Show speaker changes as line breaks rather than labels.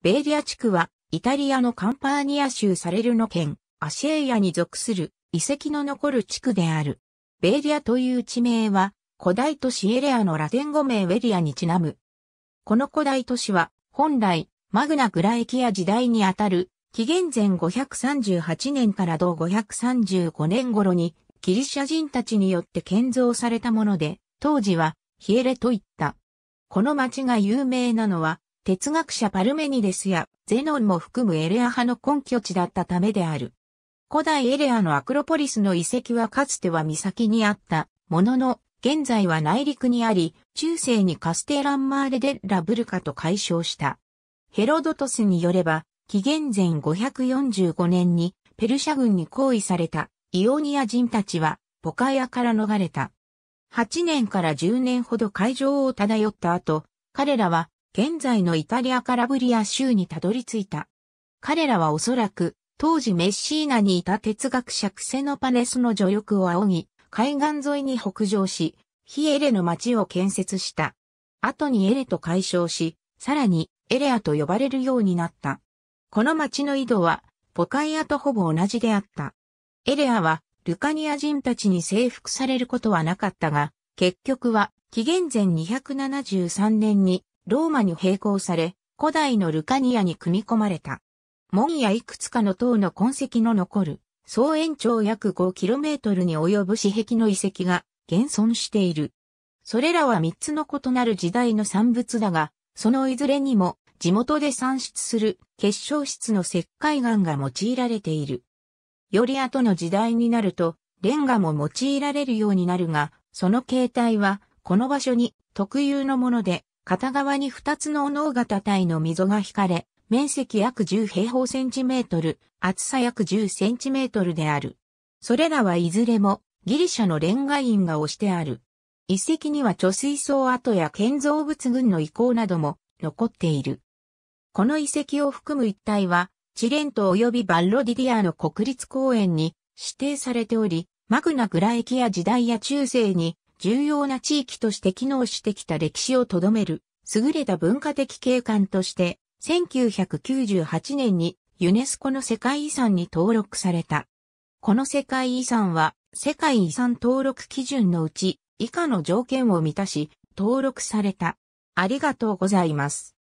ベーリア地区は、イタリアのカンパーニア州サレルノ県、アシエイアに属する遺跡の残る地区である。ベーリアという地名は、古代都市エレアのラテン語名ウェリアにちなむ。この古代都市は、本来、マグナ・グラエキア時代にあたる、紀元前538年から同535年頃に、ギリシャ人たちによって建造されたもので、当時は、ヒエレといった。この町が有名なのは、哲学者パルメニデスやゼノンも含むエレア派の根拠地だったためである。古代エレアのアクロポリスの遺跡はかつては岬にあったものの、現在は内陸にあり、中世にカステランマーレデ・ラブルカと解消した。ヘロドトスによれば、紀元前545年にペルシャ軍に行為されたイオニア人たちはポカヤから逃れた。8年から10年ほど海上を漂った後、彼らは現在のイタリアカラブリア州にたどり着いた。彼らはおそらく、当時メッシーナにいた哲学者クセノパネスの助力を仰ぎ、海岸沿いに北上し、ヒエレの町を建設した。後にエレと解消し、さらにエレアと呼ばれるようになった。この町の井戸は、ポカイアとほぼ同じであった。エレアは、ルカニア人たちに征服されることはなかったが、結局は、紀元前273年にローマに並行され、古代のルカニアに組み込まれた。門やいくつかの塔の痕跡の残る、総延長約 5km に及ぶ私壁の遺跡が現存している。それらは3つの異なる時代の産物だが、そのいずれにも地元で産出する結晶質の石灰岩が用いられている。より後の時代になると、レンガも用いられるようになるが、その形態は、この場所に特有のもので、片側に2つの脳型体の溝が引かれ、面積約10平方センチメートル、厚さ約10センチメートルである。それらはいずれもギリシャのレンガ院が押してある。遺跡には貯水槽跡や建造物群の遺構なども残っている。この遺跡を含む一帯は、チレント及びバッロディディアの国立公園に指定されており、マグナグラ駅や時代や中世に重要な地域として機能してきた歴史を留める優れた文化的景観として、1998年にユネスコの世界遺産に登録された。この世界遺産は、世界遺産登録基準のうち、以下の条件を満たし、登録された。ありがとうございます。